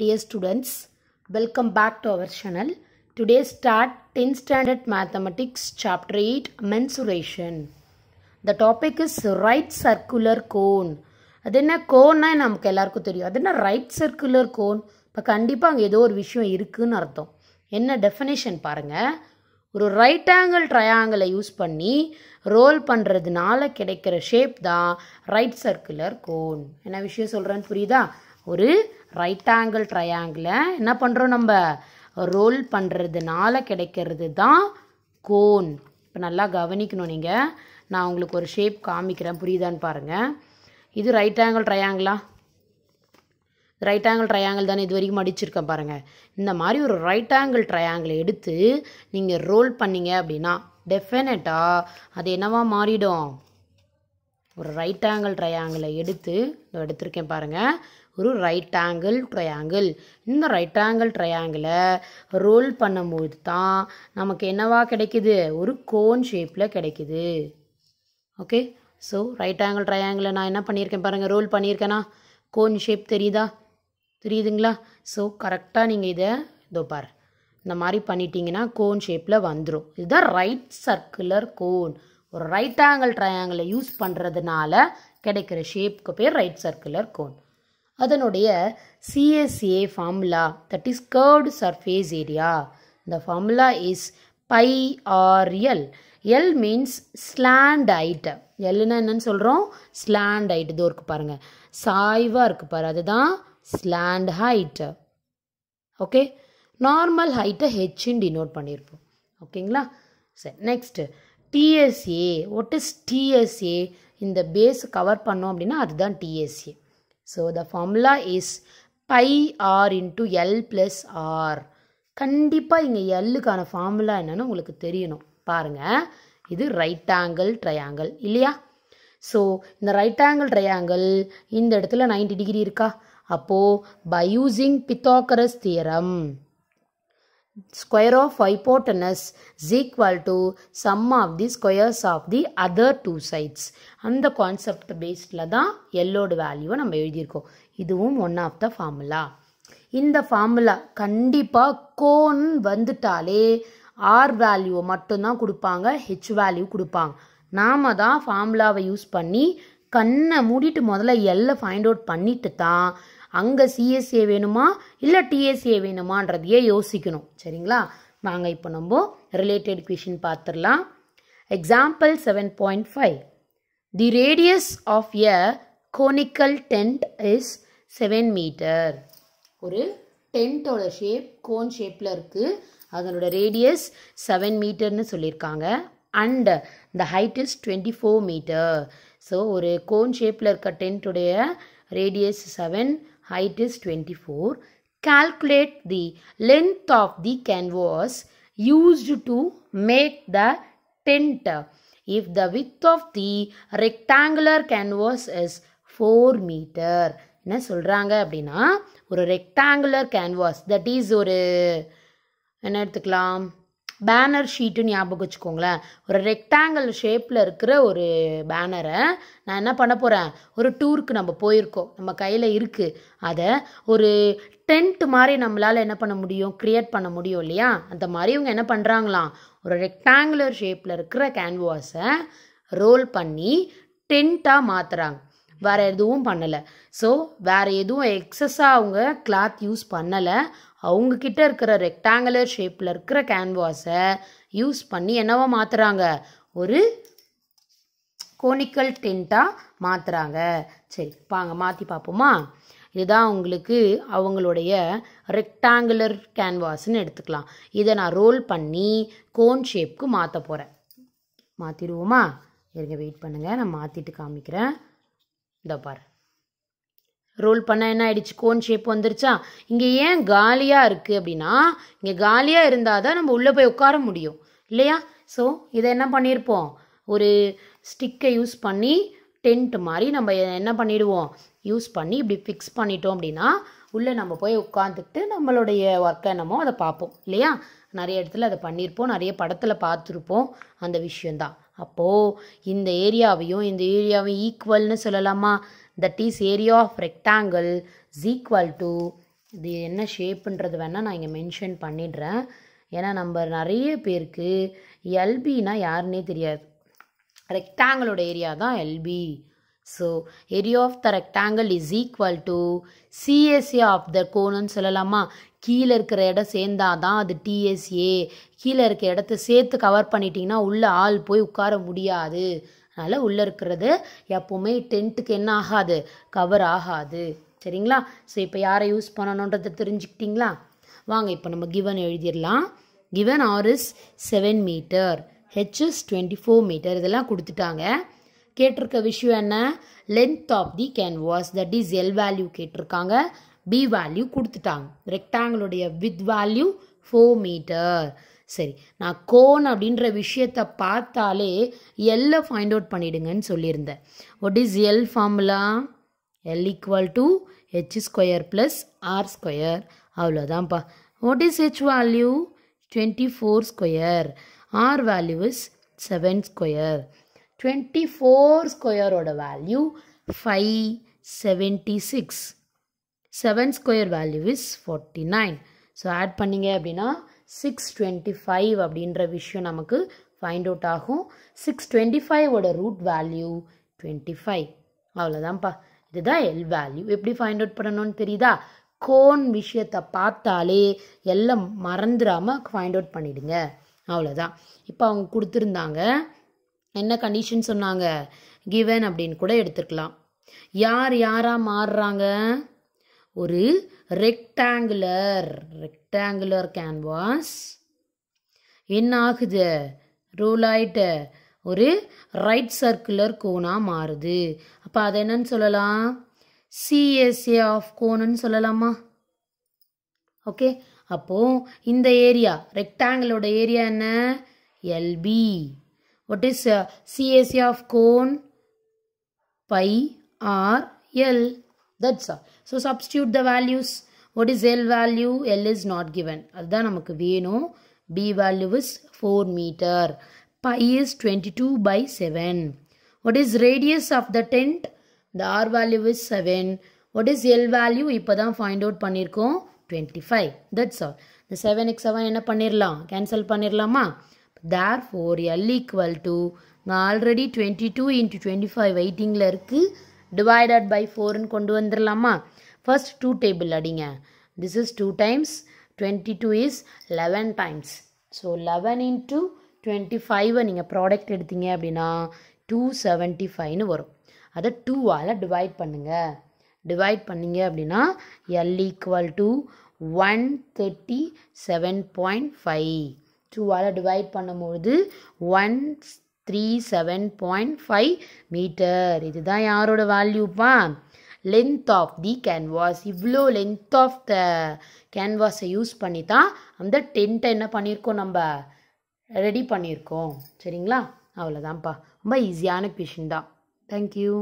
Dear students welcome back to our channel. Today start 10th standard mathematics chapter 8 mensuration. The topic is right circular cone. அது என்ன கோன்னா நமக்கு எல்லாருக்கும் தெரியும் அது என்ன ரைட் சர்க்குலர் கோன் இப்போ கண்டிப்பாக அங்கே ஏதோ ஒரு விஷயம் இருக்குதுன்னு அர்த்தம் என்ன டெஃபினேஷன் பாருங்கள் ஒரு ரைட் ஆங்கிள் ட்ரையாங்கிளை யூஸ் பண்ணி ரோல் பண்ணுறதுனால கிடைக்கிற ஷேப் தான் ரைட் சர்க்குலர் கோன் என்ன விஷயம் சொல்கிறேன்னு புரியுதா ஒரு ரைட் ஆங்கிள் ட்ரையாங்கிளை என்ன பண்ணுறோம் நம்ம ரோல் பண்ணுறதுனால கிடைக்கிறது தான் கோன் இப்போ நல்லா கவனிக்கணும் நீங்கள் நான் உங்களுக்கு ஒரு ஷேப் காமிக்கிறேன் புரியுதான்னு பாருங்கள் இது ரைட் ஆங்கிள் ட்ரையாங்கிளா ரைட் ஆங்கிள் ட்ரையாங்கிள் தானே இது வரைக்கும் அடிச்சிருக்கேன் பாருங்கள் இந்த மாதிரி ஒரு ரைட் ஆங்கிள் ட்ரையாங்கிளை எடுத்து நீங்கள் ரோல் பண்ணீங்க அப்படின்னா டெஃபினட்டாக அது என்னவா மாறிடும் ஒரு ரைட் ஆங்கிள் ட்ரையாங்கிளை எடுத்து எடுத்திருக்கேன் பாருங்கள் ஒரு ரைட் ஆங்கிள் ட்ரையாங்கிள் இந்த ரைட் ஆங்கிள் ட்ரையாங்கிளை ரோல் பண்ணும்போது தான் நமக்கு என்னவா கிடைக்குது ஒரு கோன் ஷேப்பில் கிடைக்குது ஓகே ஸோ ரைட் ஆங்கிள் ட்ரையாங்கிளை நான் என்ன பண்ணியிருக்கேன் பாருங்கள் ரோல் பண்ணியிருக்கேனா கோன் ஷேப் தெரியுதா தெரியுதுங்களா ஸோ கரெக்டாக நீங்கள் இதை இதோ பார் இந்த மாதிரி பண்ணிட்டீங்கன்னா கோன் ஷேப்பில் வந்துடும் இதுதான் ரைட் சர்க்குலர் கோன் ஒரு ரைட் ஆங்கிள் ட்ரையாங்கிளை யூஸ் பண்ணுறதுனால கிடைக்கிற ஷேப்புக்கு பேர் ரைட் சர்க்குலர் கோன் அதனுடைய C S A formula that is curved surface area இந்த formula is pi R L L means slant height எல்னா என்னன்னு சொல்கிறோம் ஸ்லாண்ட் ஹைட் இதோ இருக்குது பாருங்கள் சாய்வாக இருக்குது பாரு அதுதான் ஸ்லாண்ட் ஹைட்டு ஓகே நார்மல் ஹைட்டை ஹெச்ன்னு டினோட் பண்ணியிருப்போம் ஓகேங்களா சரி next T S A what is T S A இந்த பேஸ் கவர் பண்ணோம் அப்படின்னா அதுதான் T S A So the formula is pi r into L plus r. கண்டிப்பாக இங்கே எல்லுக்கான ஃபார்முலா என்னென்னு உங்களுக்கு தெரியணும் பாருங்க இது ரைட் ஆங்கிள் ட்ரையாங்கிள் இல்லையா ஸோ இந்த ரைட் ஆங்கிள் ட்ரையாங்கிள் இந்த இடத்துல நைன்டி டிகிரி இருக்கா அப்போது by using Pythagoras theorem square of hypotenuse is equal sum of the squares of the other two sides அந்த கான்செப்ட் பேஸ்டில் தான் எல்லோட வேல்யூவை நம்ம எழுதியிருக்கோம் இதுவும் ஒன் ஆஃப் த ஃபார்முலா இந்த ஃபார்முலா கண்டிப்பாக கோன் வந்துட்டாலே ஆர் வேல்யூவை மட்டும்தான் கொடுப்பாங்க ஹெச் வேல்யூ கொடுப்பாங்க நாம் தான் ஃபார்முலாவை யூஸ் பண்ணி கண்ணை மூடிட்டு முதல்ல எல்லை ஃபைண்ட் அவுட் பண்ணிட்டு தான் அங்கே சிஎஸ்ஏ வேணுமா இல்லை டிஎஸ்ஏ வேணுமான்றதையே யோசிக்கணும் சரிங்களா வாங்க இப்போ நம்ம ரிலேட்டட் கொஷின் பார்த்துடலாம் example seven point five the radius of a conical tent is seven metre ஒரு டென்ட்டோட ஷேப் கோன் ஷேப்பில் இருக்குது அதனோட ரேடியஸ் செவன் மீட்டர்னு சொல்லியிருக்காங்க and the height is twenty four metre so ஒரு கோன் ஷேப்பில் இருக்க டென்ட்டுடைய radius seven height is 24. Calculate the length of the canvas used to make the tent. If the width of the rectangular canvas is 4 meter. என்ன சொல்கிறாங்க அப்படின்னா ஒரு rectangular canvas that is ஒரு என்ன எடுத்துக்கலாம் பேனர் ஷீட்டு ஞாபகம் வச்சுக்கோங்களேன் ஒரு ரெக்டாங்கிள் ஷேப்பில் இருக்கிற ஒரு பேனரை நான் என்ன பண்ண போகிறேன் ஒரு டூருக்கு நம்ம போயிருக்கோம் நம்ம கையில் இருக்குது அதை ஒரு டென்ட் மாதிரி நம்மளால் என்ன பண்ண முடியும் க்ரியேட் பண்ண முடியும் இல்லையா அந்த மாதிரி இவங்க என்ன பண்ணுறாங்களாம் ஒரு ரெக்டாங்குலர் ஷேப்பில் இருக்கிற கேன்வாஸை ரோல் பண்ணி டென்ட்டாக மாற்றுறாங்க வேறு எதுவும் பண்ணலை ஸோ வேறு எதுவும் எக்ஸஸாக அவங்க கிளாத் யூஸ் பண்ணலை அவங்கக்கிட்ட இருக்கிற ரெக்டாங்குலர் ஷேப்பில் இருக்கிற கேன்வாஸை யூஸ் பண்ணி என்னவா மாற்றுறாங்க ஒரு கோனிக்கல் டென்ட்டாக மாற்றுறாங்க சரி பாங்க மாற்றி பார்ப்போமா இதுதான் உங்களுக்கு அவங்களுடைய ரெக்டாங்குலர் கேன்வாஸ்ன்னு எடுத்துக்கலாம் இதை நான் ரோல் பண்ணி கோன் ஷேப்க்கு மாற்ற போகிறேன் மாற்றிடுவோமா இருங்க வெயிட் பண்ணுங்கள் நான் மாற்றிட்டு காமிக்கிறேன் இதோ பாரு ரோல் பண்ணால் என்ன ஆகிடுச்சு கோன் ஷேப் வந்துருச்சா இங்கே ஏன் காலியாக இருக்குது அப்படின்னா இங்கே காலியாக இருந்தால் தான் நம்ம உள்ளே போய் உட்கார முடியும் இல்லையா ஸோ இதை என்ன பண்ணியிருப்போம் ஒரு ஸ்டிக்கை யூஸ் பண்ணி டென்ட் மாதிரி நம்ம என்ன பண்ணிவிடுவோம் யூஸ் பண்ணி இப்படி ஃபிக்ஸ் பண்ணிட்டோம் அப்படின்னா உள்ளே நம்ம போய் உட்காந்துக்கிட்டு நம்மளுடைய ஒர்க்கை என்னமோ அதை பார்ப்போம் இல்லையா நிறைய இடத்துல அதை பண்ணியிருப்போம் நிறைய படத்தில் பார்த்துருப்போம் அந்த விஷயந்தான் அப்போது இந்த ஏரியாவையும் இந்த ஏரியாவையும் ஈக்குவல்னு சொல்லலாமா that is area of rectangle is equal to இது என்ன ஷேப்புன்றது வேணால் நான் இங்கே மென்ஷன் பண்ணிடுறேன் ஏன்னா நம்ம நிறைய பேருக்கு எல்பின்னா யாருன்னே தெரியாது ரெக்டாங்கிளோட ஏரியா தான் L B so area of the rectangle is equal to C S A of the கோணுன்னு சொல்லலாமா கீழே இருக்கிற இடம் சேர்ந்தால் தான் அது டிஎஸ்ஏ கீழே இருக்கிற இடத்த சேர்த்து கவர் பண்ணிட்டீங்கன்னா உள்ளே ஆள் போய் உட்கார முடியாது அதனால் உள்ளே இருக்கிறது எப்போவுமே டென்ட்டுக்கு என்ன ஆகாது கவர் ஆகாது சரிங்களா ஸோ இப்போ யாரை யூஸ் பண்ணணுன்றத தெரிஞ்சுக்கிட்டிங்களா வாங்க இப்போ நம்ம கிவன் எழுதிடலாம் given R is seven metre H is twenty four metre இதெல்லாம் கொடுத்துட்டாங்க கேட்டிருக்க விஷயம் என்ன length of the canvas that is L value கேட்டிருக்காங்க பி வேல்யூ கொடுத்துட்டாங்க ரெக்டாங்கிளுடைய வித் வேல்யூ ஃபோர் மீட்டர் சரி நான் கோன் அப்படின்ற விஷயத்த பார்த்தாலே எல்லை ஃபைண்ட் அவுட் பண்ணிடுங்கன்னு சொல்லியிருந்தேன் what is L formula L equal to H square plus R square அவ்வளோதான்ப்பா what is H value twenty four square R value is seven square twenty four ஸ்கொயரோட value five seventy six seven square value is forty nine so add பண்ணிங்க அப்படின்னா six twenty five அப்படின்ற விஷயம் நமக்கு find out ஆகும் six twenty ஃபைவோட root value twenty five அவ்வளோதான்ப்பா இதுதான் எல் வேல்யூ எப்படி ஃபைண்ட் அவுட் பண்ணணும்னு தெரியுதா கோன் விஷயத்தை பார்த்தாலே எல்லாம் மறந்துடாமல் ஃபைண்ட் அவுட் பண்ணிடுங்க அவ்வளோதான் இப்போ அவங்க கொடுத்துருந்தாங்க என்ன கண்டிஷன் சொன்னாங்க கிவன் அப்படின்னு கூட எடுத்துக்கலாம் யார் யாராக மாறுறாங்க ஒரு ரெக்டாங்குலர் ரெக்டாங்குலர் கேன்வாஸ் என்ன ஆகுது ரூல் ஆயிட்டு ஒரு ரைட் சர்க்குலர் கோனாக மாறுது அப்போ அதை என்னன்னு சொல்லலாம் சிஎஸ்ஏ ஆஃப் கோனுன்னு சொல்லலாமா ஓகே அப்போது இந்த ஏரியா ரெக்டாங்கிளோட ஏரியா என்ன L B what is C S A of cone pi R L That's all. So substitute the values. What is L value? L is not given. That's why we know B value is 4 meter. Pi is 22 by 7. What is radius of the tent? The R value is 7. What is L value? We find out 25. That's all. The 7 x 7 cancel. Therefore L equal to already 22 into 25 waiting. Divided by ஃபோர்னு கொண்டு வந்துடலாமா first two table அடிங்க this is two times twenty two is eleven times so eleven into twenty ஃபைவை நீங்கள் product எடுத்தீங்க அப்படின்னா two seventy ஃபைவ்னு வரும் அதை டூவால் டிவைட் பண்ணுங்கள் டிவைட் பண்ணிங்க அப்படின்னா L equal to one thirty seven point five டூவால் டிவைட் பண்ணும்பொழுது one three seven point five metre இதுதான் யாரோட வேல்யூப்பா லென்த் ஆஃப் தி கேன்வாஸ் இவ்வளோ லென்த் ஆஃப் த கேன்வாஸை யூஸ் பண்ணி தான் அந்த டென்ட்டை என்ன பண்ணியிருக்கோம் நம்ம ரெடி பண்ணியிருக்கோம் சரிங்களா அவ்வளோதான்ப்பா ரொம்ப ஈஸியான கொஷின் தான் தேங்க்யூ